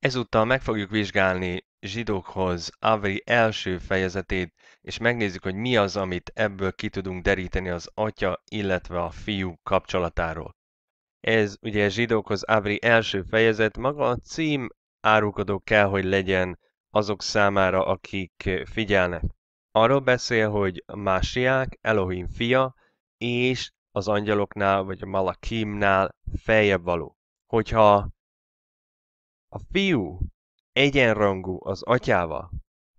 Ezúttal meg fogjuk vizsgálni zsidókhoz, Avery első fejezetét, és megnézzük, hogy mi az, amit ebből ki tudunk deríteni az atya, illetve a fiú kapcsolatáról. Ez ugye zsidókhoz Avery első fejezet, maga a cím árukodó kell, hogy legyen azok számára, akik figyelnek. Arról beszél, hogy Másiák, Elohim fia, és az angyaloknál, vagy a Malakimnál feljebb való. Hogyha a fiú egyenrangú az atyával,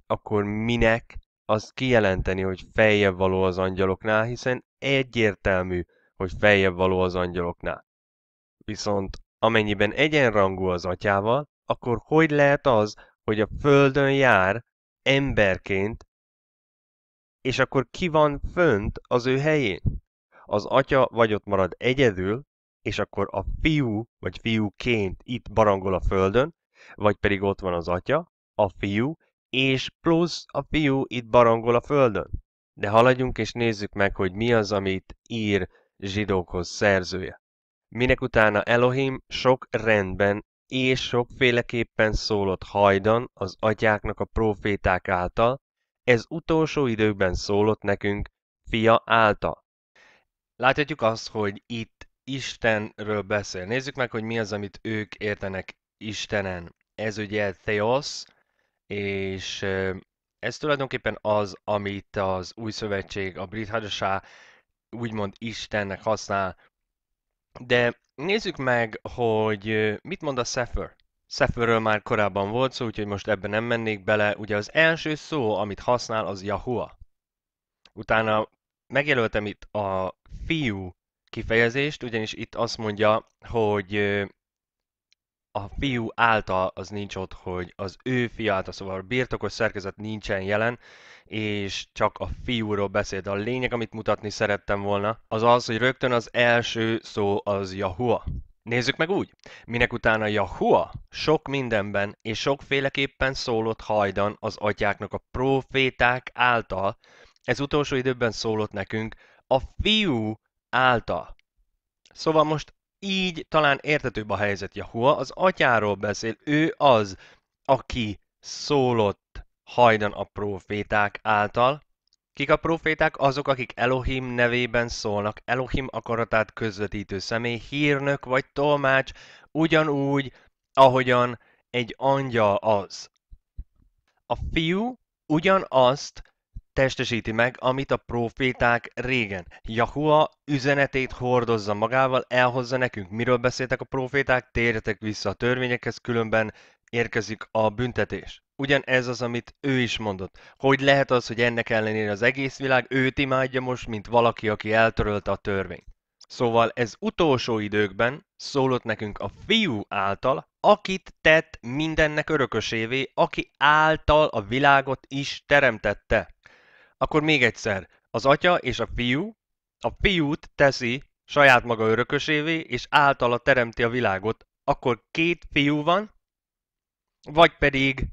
akkor minek az kijelenteni, hogy feljebb való az angyaloknál, hiszen egyértelmű, hogy feljebb való az angyaloknál. Viszont amennyiben egyenrangú az atyával, akkor hogy lehet az, hogy a földön jár emberként, és akkor ki van fönt az ő helyén? Az atya vagy ott marad egyedül, és akkor a fiú vagy fiúként itt barangol a földön, vagy pedig ott van az atya, a fiú, és plusz a fiú itt barangol a földön. De haladjunk és nézzük meg, hogy mi az, amit ír zsidókhoz szerzője. Minek utána Elohim sok rendben és sokféleképpen szólott hajdan az atyáknak a proféták által, ez utolsó időkben szólott nekünk fia által. Láthatjuk azt, hogy itt Istenről beszél. Nézzük meg, hogy mi az, amit ők értenek Istenen. Ez ugye Theos, és ez tulajdonképpen az, amit az új szövetség, a brit hadassá úgymond Istennek használ. De nézzük meg, hogy mit mond a Sefer. Seferről már korábban volt szó, úgyhogy most ebben nem mennék bele. Ugye az első szó, amit használ, az Yahua. Utána megjelöltem itt a fiú kifejezést, ugyanis itt azt mondja, hogy a fiú által az nincs ott, hogy az ő fia által, szóval a birtokos szerkezet nincsen jelen, és csak a fiúról De A lényeg, amit mutatni szerettem volna, az az, hogy rögtön az első szó az Yahua. Nézzük meg úgy, minek utána Jahua sok mindenben és sokféleképpen szólott hajdan az atyáknak a proféták által, ez utolsó időben szólott nekünk a fiú által. Szóval most így talán értetőbb a helyzet Jahua, az atyáról beszél, ő az, aki szólott hajdan a proféták által. Kik a proféták? Azok, akik Elohim nevében szólnak, Elohim akaratát közvetítő személy, hírnök vagy tolmács, ugyanúgy, ahogyan egy angyal az. A fiú ugyanazt testesíti meg, amit a proféták régen. Jahua üzenetét hordozza magával, elhozza nekünk. Miről beszéltek a proféták? Térjetek vissza a törvényekhez, különben érkezik a büntetés. Ugyan ez az, amit ő is mondott. Hogy lehet az, hogy ennek ellenére az egész világ őt imádja most, mint valaki, aki eltörölte a törvényt. Szóval ez utolsó időkben szólott nekünk a fiú által, akit tett mindennek örökösévé, aki által a világot is teremtette. Akkor még egyszer, az atya és a fiú, a fiút teszi saját maga örökösévé, és általa teremti a világot, akkor két fiú van, vagy pedig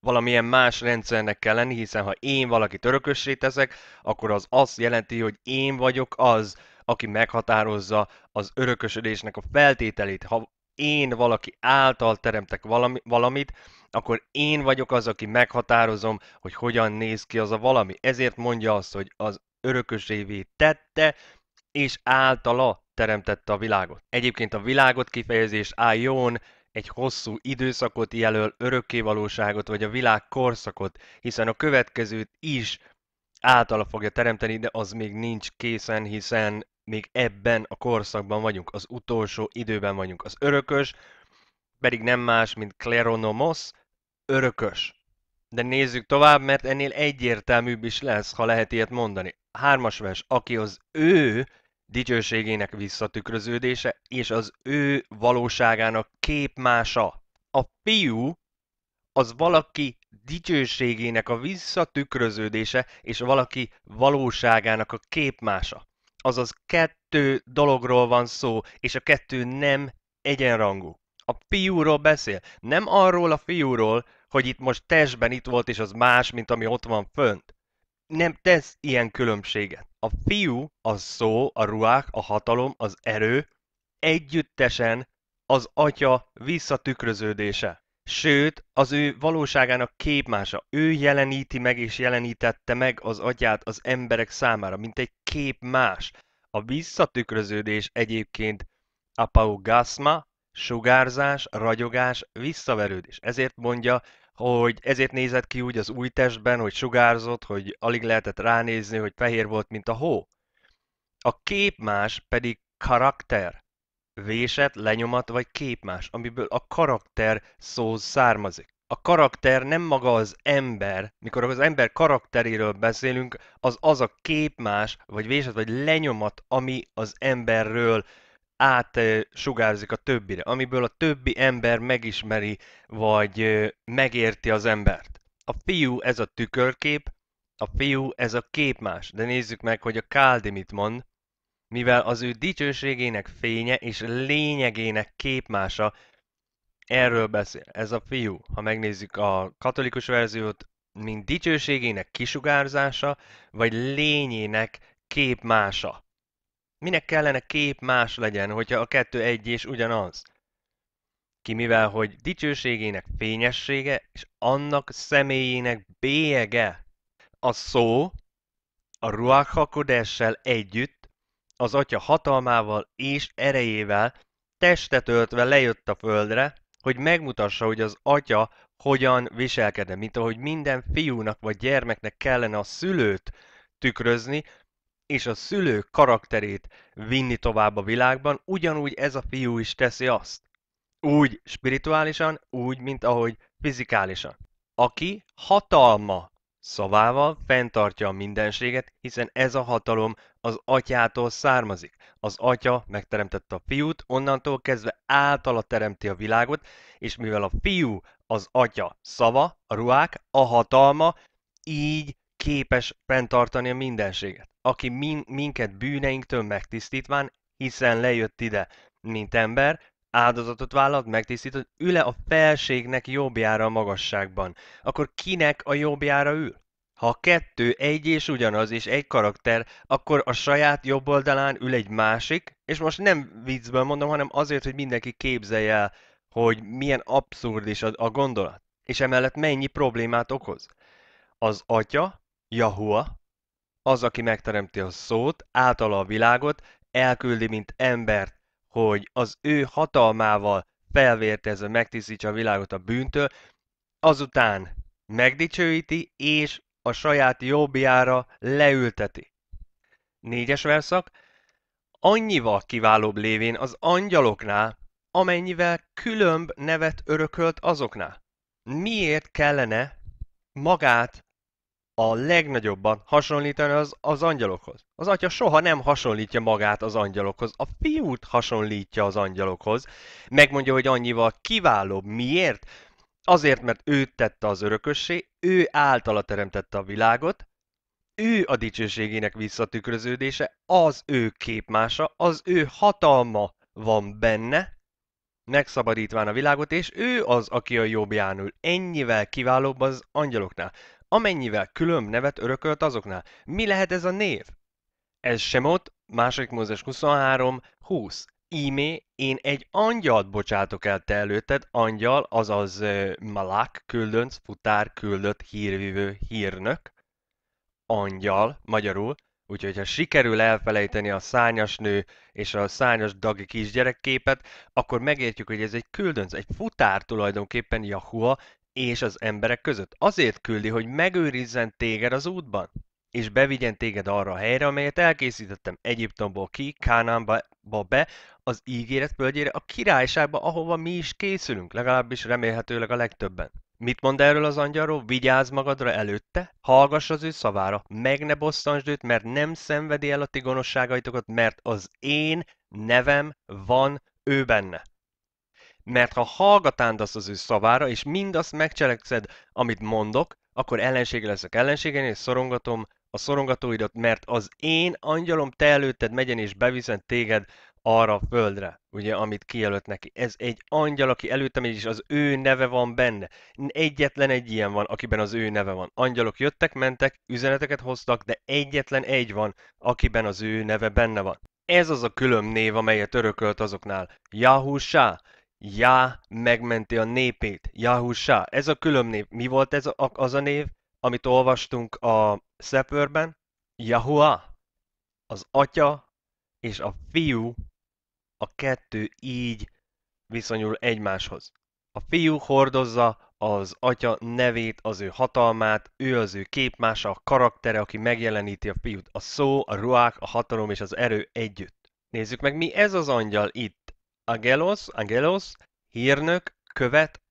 valamilyen más rendszernek kell lenni, hiszen ha én valakit örökössé teszek, akkor az azt jelenti, hogy én vagyok az, aki meghatározza az örökösödésnek a feltételét. Ha én valaki által teremtek valami, valamit, akkor én vagyok az, aki meghatározom, hogy hogyan néz ki az a valami. Ezért mondja azt, hogy az örökösévé tette, és általa teremtette a világot. Egyébként a világot kifejezés álljon, egy hosszú időszakot jelöl valóságot, vagy a világ korszakot, hiszen a következőt is általa fogja teremteni, de az még nincs készen, hiszen még ebben a korszakban vagyunk, az utolsó időben vagyunk. Az örökös pedig nem más, mint kleronomos, örökös. De nézzük tovább, mert ennél egyértelműbb is lesz, ha lehet ilyet mondani. Hármas vers, aki az ő dicsőségének visszatükröződése és az ő valóságának képmása. A fiú az valaki dicsőségének a visszatükröződése és valaki valóságának a képmása. Azaz kettő dologról van szó, és a kettő nem egyenrangú. A fiúról beszél, nem arról a fiúról, hogy itt most testben itt volt, és az más, mint ami ott van fönt. Nem tesz ilyen különbséget. A fiú, a szó, a ruák, a hatalom, az erő, együttesen az atya visszatükröződése. Sőt, az ő valóságának képmása. Ő jeleníti meg és jelenítette meg az atyát az emberek számára, mint egy kép más. A visszatükröződés egyébként apaugasma, sugárzás, ragyogás, visszaverődés. Ezért mondja, hogy ezért nézett ki úgy az új testben, hogy sugárzott, hogy alig lehetett ránézni, hogy fehér volt, mint a hó. A kép más pedig karakter vésett, lenyomat vagy képmás, amiből a karakter szó származik. A karakter nem maga az ember. Mikor az ember karakteréről beszélünk, az az a képmás, vagy véset, vagy lenyomat, ami az emberről átsugárzik a többire, amiből a többi ember megismeri, vagy megérti az embert. A fiú ez a tükörkép, a fiú ez a képmás, de nézzük meg, hogy a Káldi mit mond mivel az ő dicsőségének fénye és lényegének képmása erről beszél ez a fiú. Ha megnézzük a katolikus verziót, mint dicsőségének kisugárzása, vagy lényének képmása. Minek kellene kép más legyen, hogyha a kettő egy és ugyanaz? Ki mivel, hogy dicsőségének fényessége, és annak személyének bélyege. A szó a Ruach együtt az atya hatalmával és erejével, testet öltve lejött a földre, hogy megmutassa, hogy az atya hogyan viselkedne, mint ahogy minden fiúnak vagy gyermeknek kellene a szülőt tükrözni, és a szülő karakterét vinni tovább a világban, ugyanúgy ez a fiú is teszi azt. Úgy spirituálisan, úgy, mint ahogy fizikálisan. Aki hatalma Szavával fenntartja a mindenséget, hiszen ez a hatalom az atyától származik. Az atya megteremtette a fiút, onnantól kezdve általa teremti a világot, és mivel a fiú az atya szava, a ruák, a hatalma, így képes fenntartani a mindenséget, aki min- minket bűneinktől megtisztítván, hiszen lejött ide, mint ember, áldozatot vállalt, megtisztított, üle a felségnek jobbjára a magasságban. Akkor kinek a jobbjára ül? Ha a kettő egy és ugyanaz, és egy karakter, akkor a saját jobb oldalán ül egy másik, és most nem viccből mondom, hanem azért, hogy mindenki képzelje el, hogy milyen abszurd is a, a gondolat, és emellett mennyi problémát okoz. Az atya, Jahua, az, aki megteremti a szót, általa a világot, elküldi, mint embert hogy az ő hatalmával felvértezve megtisztítsa a világot a bűntől, azután megdicsőíti, és a saját jobbjára leülteti. Négyes verszak, annyival kiválóbb lévén az angyaloknál, amennyivel különb nevet örökölt azoknál. Miért kellene magát a legnagyobban hasonlítani az, az angyalokhoz. Az atya soha nem hasonlítja magát az angyalokhoz, a fiút hasonlítja az angyalokhoz, megmondja, hogy annyival kiválóbb. Miért? Azért, mert ő tette az örökössé, ő általa teremtette a világot, ő a dicsőségének visszatükröződése, az ő képmása, az ő hatalma van benne, megszabadítván a világot, és ő az, aki a jobbján ül. Ennyivel kiválóbb az angyaloknál amennyivel különb nevet örökölt azoknál. Mi lehet ez a név? Ez sem ott, második Mózes 23, 20. Ímé, én egy angyalt bocsátok el te előtted, angyal, azaz uh, malák, küldönc, futár, küldött, hírvívő, hírnök. Angyal, magyarul, Úgyhogy ha sikerül elfelejteni a szányas nő és a szányas dagi kisgyerek képet, akkor megértjük, hogy ez egy küldönc, egy futár tulajdonképpen Yahua, és az emberek között. Azért küldi, hogy megőrizzen téged az útban, és bevigyen téged arra a helyre, amelyet elkészítettem Egyiptomból ki, Kánánba be, az ígéret bölgyére, a királyságba, ahova mi is készülünk, legalábbis remélhetőleg a legtöbben. Mit mond erről az angyalról? Vigyázz magadra előtte, hallgass az ő szavára, meg ne bosszansd őt, mert nem szenvedi el a ti gonoszságaitokat, mert az én nevem van ő benne. Mert ha hallgatánd azt az ő szavára, és mindazt megcselekszed, amit mondok, akkor ellensége leszek ellenségen, és szorongatom a szorongatóidat, mert az én angyalom te előtted megyen és beviszen téged arra a földre, ugye, amit kijelölt neki. Ez egy angyal, aki előttem, és az ő neve van benne. Egyetlen egy ilyen van, akiben az ő neve van. Angyalok jöttek, mentek, üzeneteket hoztak, de egyetlen egy van, akiben az ő neve benne van. Ez az a külön név, amelyet örökölt azoknál. Yahusha, Já megmenti a népét, Jahusá. Ez a név. Mi volt ez a, az a név, amit olvastunk a Szepörben? Jahua, az atya és a fiú, a kettő így viszonyul egymáshoz. A fiú hordozza az atya nevét, az ő hatalmát, ő az ő képmása, a karaktere, aki megjeleníti a fiút. A szó, a ruák, a hatalom és az erő együtt. Nézzük meg, mi ez az angyal itt. Agelos, Agelos, hírnök, követ,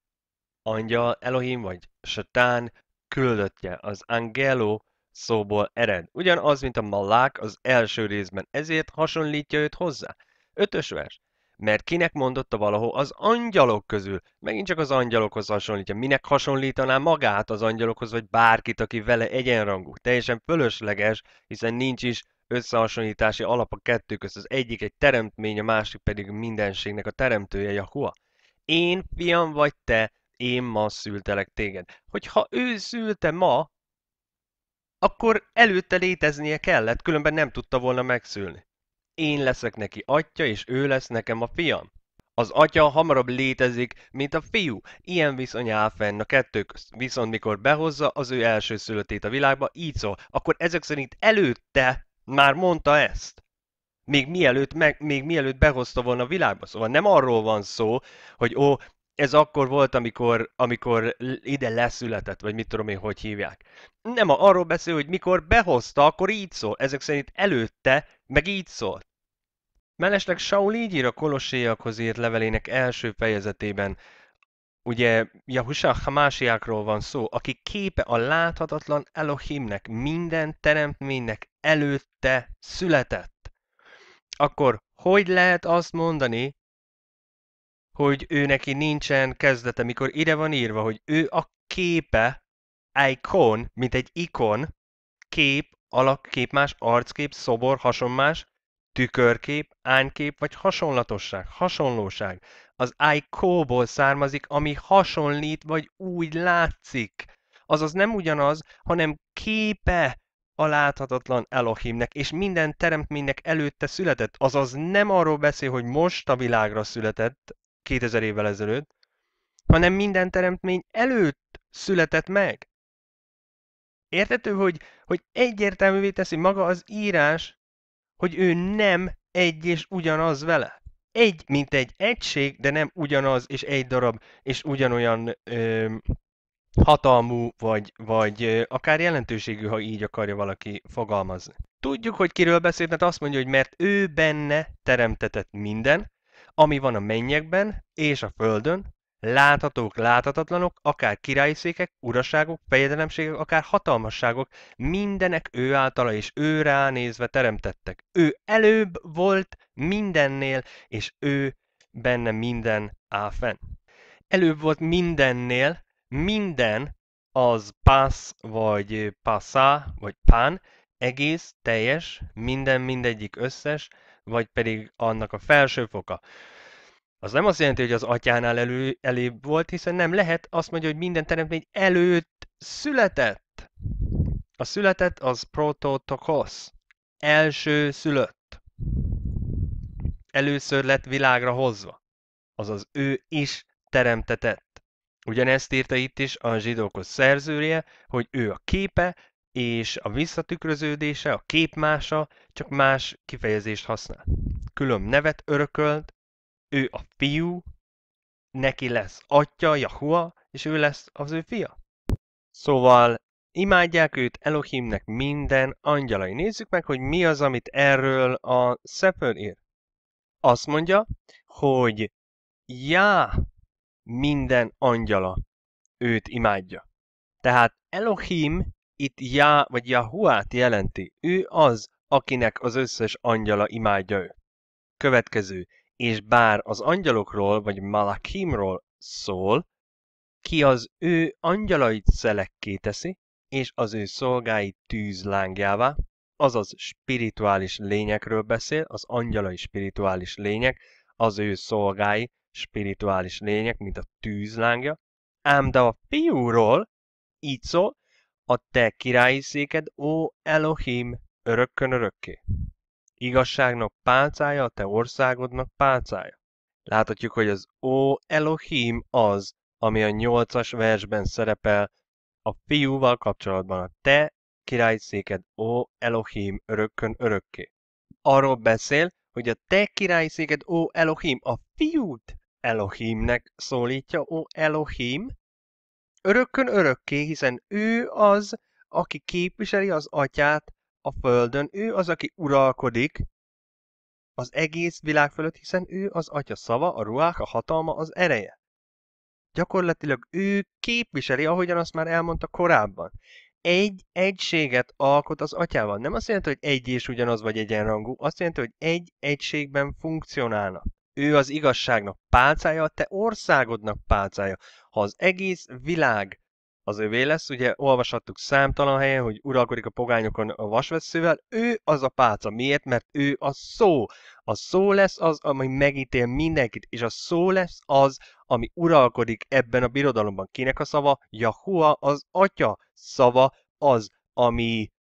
angyal, Elohim vagy satán küldöttje. Az Angelo szóból ered. Ugyanaz, mint a malák az első részben, ezért hasonlítja őt hozzá. Ötös vers. Mert kinek mondotta valahol az angyalok közül? Megint csak az angyalokhoz hasonlítja. Minek hasonlítaná magát az angyalokhoz, vagy bárkit, aki vele egyenrangú? Teljesen fölösleges, hiszen nincs is összehasonlítási alap a kettő közt. Az egyik egy teremtmény, a másik pedig mindenségnek a teremtője, Jahua. Én fiam vagy te, én ma szültelek téged. Hogyha ő szülte ma, akkor előtte léteznie kellett, különben nem tudta volna megszülni. Én leszek neki atya, és ő lesz nekem a fiam. Az atya hamarabb létezik, mint a fiú. Ilyen viszony áll fenn a kettő közt. Viszont mikor behozza az ő első szülöttét a világba, így szól, akkor ezek szerint előtte már mondta ezt. Még mielőtt, meg, még mielőtt behozta volna a világba. Szóval nem arról van szó, hogy ó, ez akkor volt, amikor, amikor ide leszületett, vagy mit tudom én, hogy hívják. Nem, arról beszél, hogy mikor behozta, akkor így szól. Ezek szerint előtte, meg így szólt. Mellesleg Saul így ír a Kolosséjakhoz írt levelének első fejezetében, ugye Jahusa Hamásiákról van szó, aki képe a láthatatlan Elohimnek, minden teremtménynek előtte született, akkor hogy lehet azt mondani, hogy ő neki nincsen kezdete, mikor ide van írva, hogy ő a képe, icon, mint egy ikon, kép, alakkép más, arckép, szobor, hasonmás, Tükörkép, ánykép vagy hasonlatosság, hasonlóság. Az ICO-ból származik, ami hasonlít vagy úgy látszik. Azaz nem ugyanaz, hanem képe a láthatatlan Elohimnek, és minden teremtménynek előtte született. Azaz nem arról beszél, hogy most a világra született 2000 évvel ezelőtt, hanem minden teremtmény előtt született meg. Értető, hogy, hogy egyértelművé teszi maga az írás, hogy ő nem egy és ugyanaz vele. Egy, mint egy egység, de nem ugyanaz és egy darab, és ugyanolyan ö, hatalmú, vagy, vagy ö, akár jelentőségű, ha így akarja valaki fogalmazni. Tudjuk, hogy kiről beszélt, mert azt mondja, hogy mert ő benne teremtetett minden, ami van a mennyekben és a földön, Láthatók, láthatatlanok, akár királyi székek, uraságok, fejedelemségek, akár hatalmasságok, mindenek ő általa és ő ránézve teremtettek. Ő előbb volt mindennél, és ő benne minden áll fenn. Előbb volt mindennél, minden az pász, vagy passá, vagy pán, egész, teljes, minden, mindegyik, összes, vagy pedig annak a felső foka. Az nem azt jelenti, hogy az atyánál elő, elébb volt, hiszen nem lehet, azt mondja, hogy minden teremtmény előtt született. A született az prototokosz. első szülött. Először lett világra hozva. Azaz ő is teremtetett. Ugyanezt írta itt is a zsidókos szerzője, hogy ő a képe és a visszatükröződése, a képmása, csak más kifejezést használ. Külön nevet örökölt, ő a fiú, neki lesz atya, Jahua, és ő lesz az ő fia. Szóval imádják őt Elohimnek minden angyalai. Nézzük meg, hogy mi az, amit erről a Szefer ír. Azt mondja, hogy já minden angyala őt imádja. Tehát Elohim itt já vagy Jahuát jelenti. Ő az, akinek az összes angyala imádja őt. Következő és bár az angyalokról, vagy Malakimról szól, ki az ő angyalait szelekké teszi, és az ő szolgáit tűz lángjává, azaz spirituális lényekről beszél, az angyalai spirituális lények, az ő szolgái spirituális lények, mint a tűzlángja, ám de a fiúról így szól, a te királyi széked, ó Elohim, örökkön örökké. Igazságnak pálcája a te országodnak pálcája. Láthatjuk, hogy az Ó Elohim az, ami a nyolcas versben szerepel a fiúval kapcsolatban. A te királyszéked, Ó Elohim, örökkön örökké. Arról beszél, hogy a te királyszéked, Ó Elohim, a fiút Elohimnek szólítja, Ó Elohim, örökkön örökké, hiszen ő az, aki képviseli az atyát a földön, ő az, aki uralkodik az egész világ fölött, hiszen ő az atya szava, a ruhák, a hatalma, az ereje. Gyakorlatilag ő képviseli, ahogyan azt már elmondta korábban. Egy egységet alkot az atyával. Nem azt jelenti, hogy egy és ugyanaz vagy egyenrangú, azt jelenti, hogy egy egységben funkcionálnak. Ő az igazságnak pálcája, a te országodnak pálcája. Ha az egész világ az övé lesz. Ugye olvashattuk számtalan helyen, hogy uralkodik a pogányokon a vasveszővel. Ő az a pálca. Miért? Mert ő a szó. A szó lesz az, ami megítél mindenkit, és a szó lesz az, ami uralkodik ebben a birodalomban. Kinek a szava? Jahua, az atya szava az, ami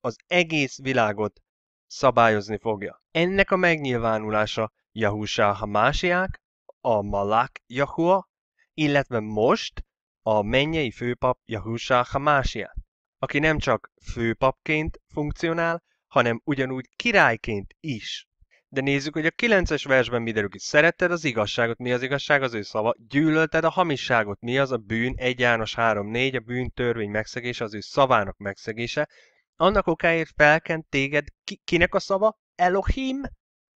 az egész világot szabályozni fogja. Ennek a megnyilvánulása Jahusá Hamásiák, a Malak Jahua, illetve most a mennyei főpap Jahusá Hamásia, aki nem csak főpapként funkcionál, hanem ugyanúgy királyként is. De nézzük, hogy a 9-es versben mi derül ki. Szeretted az igazságot, mi az igazság, az ő szava. Gyűlölted a hamisságot, mi az a bűn, 1 János 3-4, a bűntörvény megszegése, az ő szavának megszegése. Annak okáért felkent téged, ki, kinek a szava? Elohim?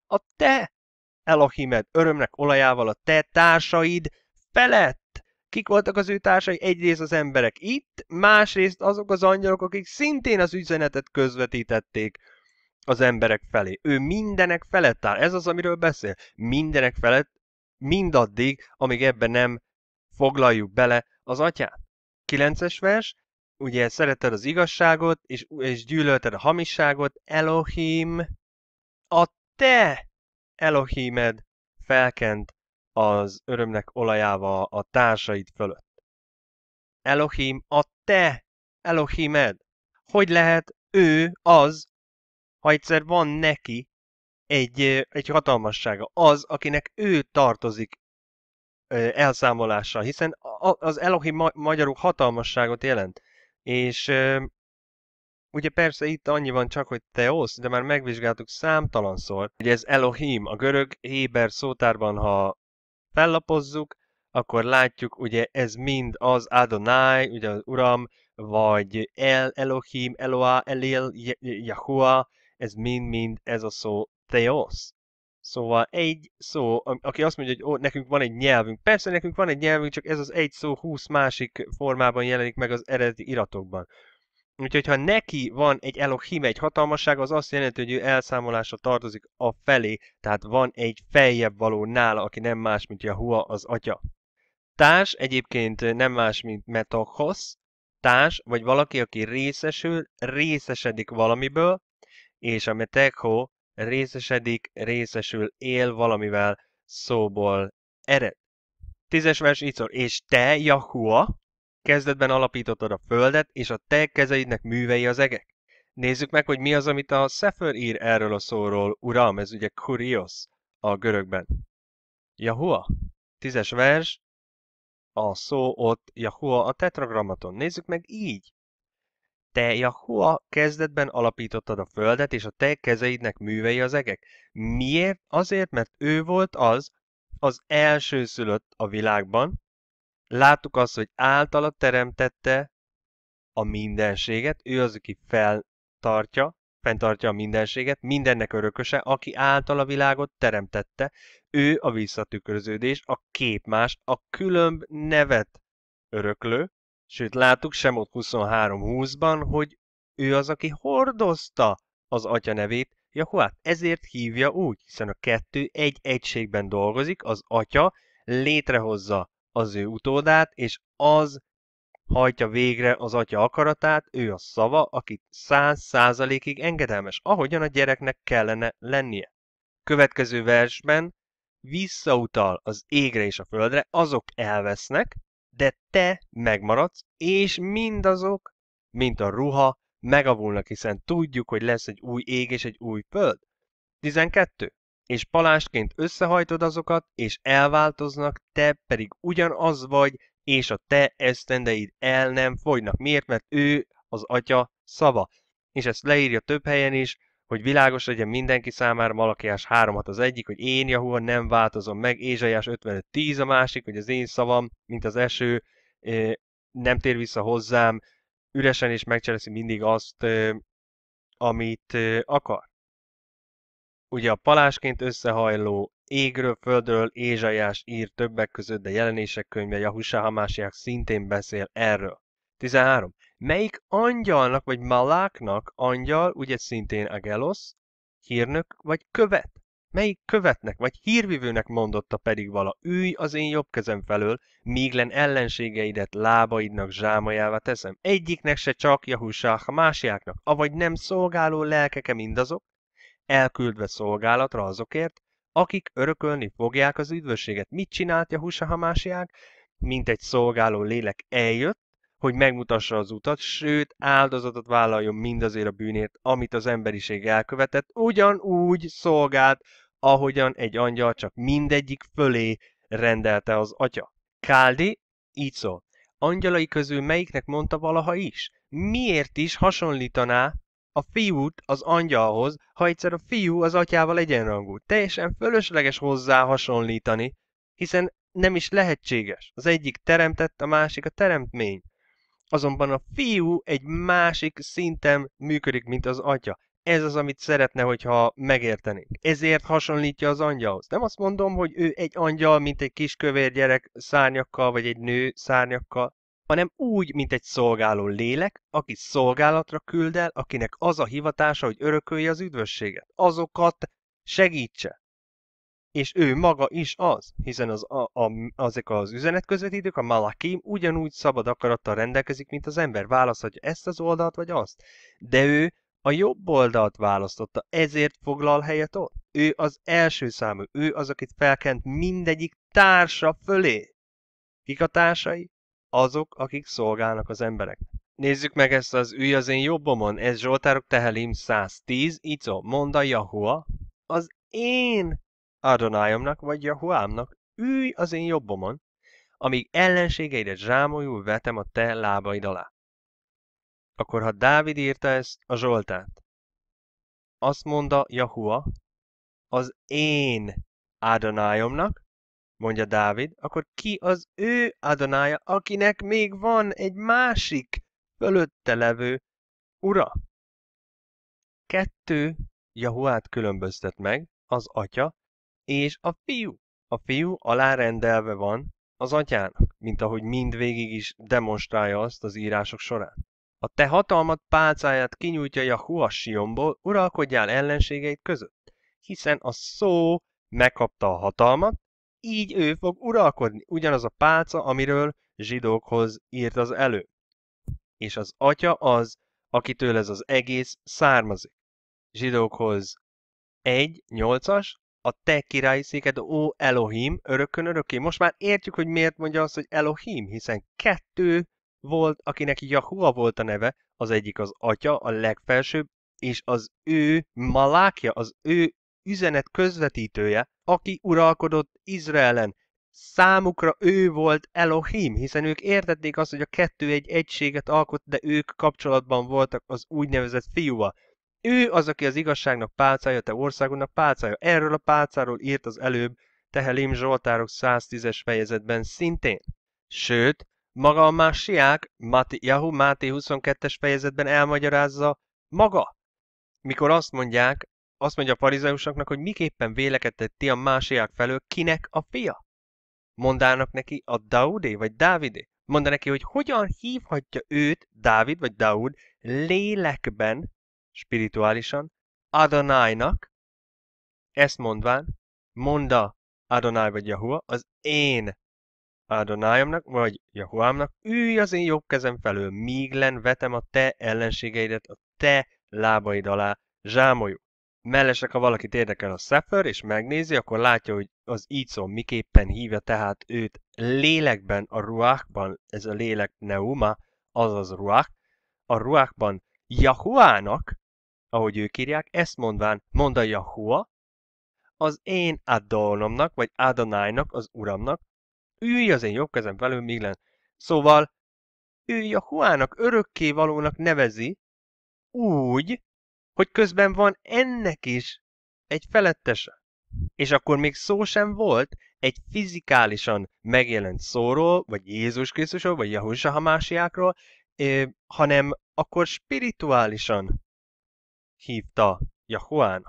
A te Elohimed örömnek olajával a te társaid felett. Kik voltak az ő társai? Egyrészt az emberek itt, másrészt azok az angyalok, akik szintén az üzenetet közvetítették az emberek felé. Ő mindenek felett áll. Ez az, amiről beszél. Mindenek felett, mindaddig, amíg ebben nem foglaljuk bele az atyát. 9 vers, ugye szereted az igazságot, és, és gyűlölted a hamisságot, Elohim, a te Elohimed felkent az örömnek olajával a társaid fölött. Elohim, a te Elohimed! Hogy lehet ő az, ha egyszer van neki egy, egy hatalmassága, az, akinek ő tartozik elszámolással, hiszen az Elohim ma- magyarul hatalmasságot jelent. És ugye persze itt annyi van csak, hogy teosz, de már megvizsgáltuk számtalanszor, hogy ez Elohim, a görög Héber szótárban, ha fellapozzuk, akkor látjuk, ugye ez mind az Adonai, ugye az Uram, vagy El, Elohim, Eloa, Elil, Yahua, ez mind-mind ez a szó Theos. Szóval egy szó, aki azt mondja, hogy ó, nekünk van egy nyelvünk. Persze nekünk van egy nyelvünk, csak ez az egy szó 20 másik formában jelenik meg az eredeti iratokban. Úgyhogy ha neki van egy Elohim, egy hatalmasság, az azt jelenti, hogy ő elszámolásra tartozik a felé, tehát van egy feljebb való nála, aki nem más, mint Jahua az atya. Társ egyébként nem más, mint Metachos. társ, vagy valaki, aki részesül, részesedik valamiből, és a Metecho részesedik, részesül, él valamivel, szóból ered. Tízes vers így szól, és te, Jahua, kezdetben alapítottad a földet, és a te kezeidnek művei az egek? Nézzük meg, hogy mi az, amit a Sefer ír erről a szóról, uram, ez ugye kurios a görögben. Jahua, tízes vers, a szó ott Jahua a tetragrammaton. Nézzük meg így. Te, Jahua, kezdetben alapítottad a földet, és a te kezeidnek művei az egek. Miért? Azért, mert ő volt az, az első szülött a világban, láttuk azt, hogy általa teremtette a mindenséget, ő az, aki feltartja, fenntartja a mindenséget, mindennek örököse, aki által a világot teremtette, ő a visszatükröződés, a képmás, a különb nevet öröklő, sőt láttuk 23 23.20-ban, hogy ő az, aki hordozta az atya nevét, Jahuát. Ezért hívja úgy, hiszen a kettő egy egységben dolgozik, az atya létrehozza az ő utódát, és az hajtja végre az atya akaratát, ő a szava, aki száz százalékig engedelmes, ahogyan a gyereknek kellene lennie. Következő versben visszautal az égre és a földre, azok elvesznek, de te megmaradsz, és mindazok, mint a ruha, megavulnak, hiszen tudjuk, hogy lesz egy új ég és egy új föld. 12 és palástként összehajtod azokat, és elváltoznak, te pedig ugyanaz vagy, és a te esztendeid el nem fogynak. Miért? Mert ő az atya szava. És ezt leírja több helyen is, hogy világos legyen mindenki számára Malakiás 3 az egyik, hogy én Jahua nem változom meg, Ézsaiás 55-10 a másik, hogy az én szavam, mint az eső, nem tér vissza hozzám, üresen és megcseleszi mindig azt, amit akar. Ugye a palásként összehajló égről, földről Ézsaiás ír többek között, de jelenések könyve Jahusá Hamásiák szintén beszél erről. 13. Melyik angyalnak vagy maláknak angyal, ugye szintén agelosz, hírnök vagy követ? Melyik követnek vagy hírvivőnek mondotta pedig vala, ülj az én jobb kezem felől, míglen ellenségeidet lábaidnak zsámajává teszem. Egyiknek se csak Jahusá Hamásiáknak, avagy nem szolgáló lelkeke mindazok, elküldve szolgálatra azokért, akik örökölni fogják az üdvösséget. Mit csinált Jahusa Hamásiák? Mint egy szolgáló lélek eljött, hogy megmutassa az utat, sőt áldozatot vállaljon mindazért a bűnért, amit az emberiség elkövetett, ugyanúgy szolgált, ahogyan egy angyal csak mindegyik fölé rendelte az atya. Káldi így szól. Angyalai közül melyiknek mondta valaha is? Miért is hasonlítaná a fiút az angyalhoz, ha egyszer a fiú az atyával egyenrangú. Teljesen fölösleges hozzá hasonlítani, hiszen nem is lehetséges. Az egyik teremtett, a másik a teremtmény. Azonban a fiú egy másik szinten működik, mint az atya. Ez az, amit szeretne, hogyha megértenénk. Ezért hasonlítja az angyalhoz. Nem azt mondom, hogy ő egy angyal, mint egy kiskövér gyerek szárnyakkal, vagy egy nő szárnyakkal, hanem úgy, mint egy szolgáló lélek, aki szolgálatra küld el, akinek az a hivatása, hogy örökölje az üdvösséget, azokat segítse. És ő maga is az, hiszen az, a, a, azok az üzenetközvetítők, a malakim ugyanúgy szabad akarattal rendelkezik, mint az ember, választhatja ezt az oldalt vagy azt. De ő a jobb oldalt választotta, ezért foglal helyet ott. Ő az első számú, ő az, akit felkent mindegyik társa fölé. Kik a társai? azok, akik szolgálnak az emberek. Nézzük meg ezt az ülj az én jobbomon, ez Zsoltárok Tehelim 110, Ico, a Jahua, az én Adonájomnak vagy Jahuámnak, ülj az én jobbomon, amíg ellenségeidet zsámoljul vetem a te lábaid alá. Akkor ha Dávid írta ezt a Zsoltát, azt mondta Jahua, az én Adonájomnak, mondja Dávid, akkor ki az ő Adonája, akinek még van egy másik fölötte levő ura? Kettő Jahuát különböztet meg, az atya és a fiú. A fiú alárendelve van az atyának, mint ahogy mindvégig is demonstrálja azt az írások során. A te hatalmat pálcáját kinyújtja a Sionból, uralkodjál ellenségeid között, hiszen a szó megkapta a hatalmat, így ő fog uralkodni. Ugyanaz a pálca, amiről zsidókhoz írt az elő. És az atya az, akitől ez az egész származik. Zsidókhoz egy as a te királyi széked, ó Elohim, örökön öröké. Most már értjük, hogy miért mondja azt, hogy Elohim, hiszen kettő volt, akinek Jahua volt a neve, az egyik az atya, a legfelsőbb, és az ő malákja, az ő üzenet közvetítője, aki uralkodott Izraelen. Számukra ő volt Elohim, hiszen ők értették azt, hogy a kettő egy egységet alkot, de ők kapcsolatban voltak az úgynevezett fiúval. Ő az, aki az igazságnak pálcája, te országodnak pálcája. Erről a pálcáról írt az előbb Tehelim Zsoltárok 110-es fejezetben szintén. Sőt, maga a másiák, Mati, Yahu Máté 22-es fejezetben elmagyarázza maga. Mikor azt mondják, azt mondja a farizeusoknak, hogy miképpen vélekedett ti a másiák felől, kinek a fia? Mondának neki a Daudé vagy Dávidé? Mondta neki, hogy hogyan hívhatja őt, Dávid vagy Daud, lélekben, spirituálisan, Adonájnak, ezt mondván, monda Adonai vagy Jahua, az én Adonájomnak vagy Jahuámnak, ülj az én jobb kezem felől, míglen vetem a te ellenségeidet a te lábaid alá, zsámoljuk. Mellesek, ha valakit érdekel a Szefer, és megnézi, akkor látja, hogy az Ícon miképpen hívja tehát őt lélekben, a ruákban, ez a lélek neuma, azaz ruák, a ruákban Jahuának, ahogy ők írják, ezt mondván, mond a Jahua, az én Adonomnak, vagy Adonájnak, az Uramnak, ülj az én jobb kezem felül, míglen. Szóval, ő Jahuának örökké valónak nevezi, úgy, hogy közben van ennek is egy felettese. És akkor még szó sem volt egy fizikálisan megjelent szóról, vagy Jézus Krisztusról, vagy Jahusa Hamásiákról, hanem akkor spirituálisan hívta Jahuán.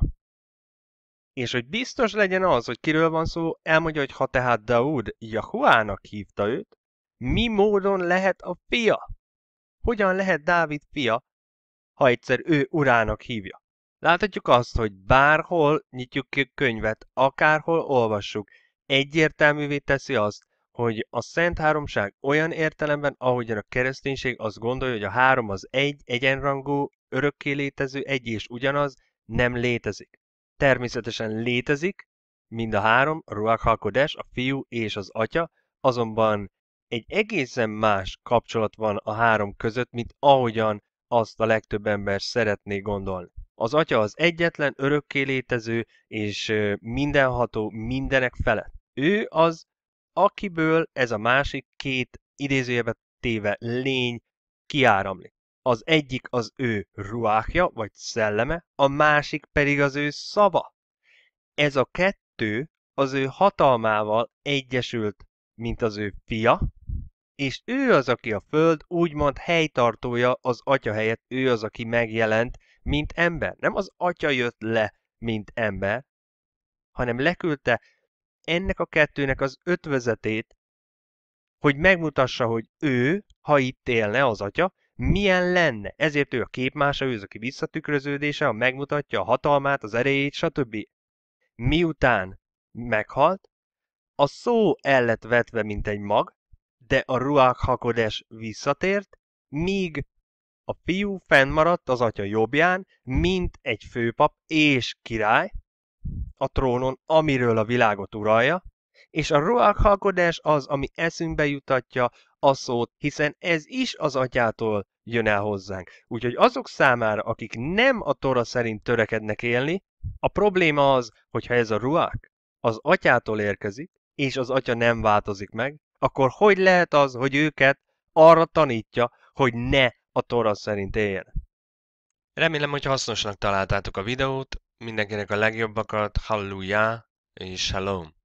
És hogy biztos legyen az, hogy kiről van szó, elmondja, hogy ha tehát Daud Jahuának hívta őt, mi módon lehet a fia? Hogyan lehet Dávid fia, ha egyszer ő urának hívja. Láthatjuk azt, hogy bárhol nyitjuk ki könyvet, akárhol olvassuk, egyértelművé teszi azt, hogy a Szent Háromság olyan értelemben, ahogyan a kereszténység azt gondolja, hogy a három az egy, egyenrangú, örökké létező, egy és ugyanaz, nem létezik. Természetesen létezik, mind a három, a Ruach HaKodes, a fiú és az atya, azonban egy egészen más kapcsolat van a három között, mint ahogyan azt a legtöbb ember szeretné gondolni. Az Atya az egyetlen örökké létező és mindenható mindenek felett. Ő az, akiből ez a másik két idézőjebe téve lény kiáramlik. Az egyik az ő ruákja, vagy szelleme, a másik pedig az ő szava. Ez a kettő az ő hatalmával egyesült, mint az ő fia, és ő az, aki a Föld úgymond helytartója az Atya helyett, ő az, aki megjelent, mint ember. Nem az Atya jött le, mint ember, hanem leküldte ennek a kettőnek az ötvözetét, hogy megmutassa, hogy ő, ha itt élne az Atya, milyen lenne. Ezért ő a képmása, ő az, aki visszatükröződése, a megmutatja a hatalmát, az erejét, stb. Miután meghalt, a szó el lett vetve, mint egy mag, de a Ruach Hakodes visszatért, míg a fiú fennmaradt az atya jobbján, mint egy főpap és király a trónon, amiről a világot uralja, és a Ruach Hakodes az, ami eszünkbe jutatja a szót, hiszen ez is az atyától jön el hozzánk. Úgyhogy azok számára, akik nem a Tora szerint törekednek élni, a probléma az, hogyha ez a ruák az atyától érkezik, és az atya nem változik meg, akkor hogy lehet az, hogy őket arra tanítja, hogy ne a Torah szerint éljen? Remélem, hogy hasznosnak találtátok a videót, mindenkinek a legjobbakat, halleluja és shalom!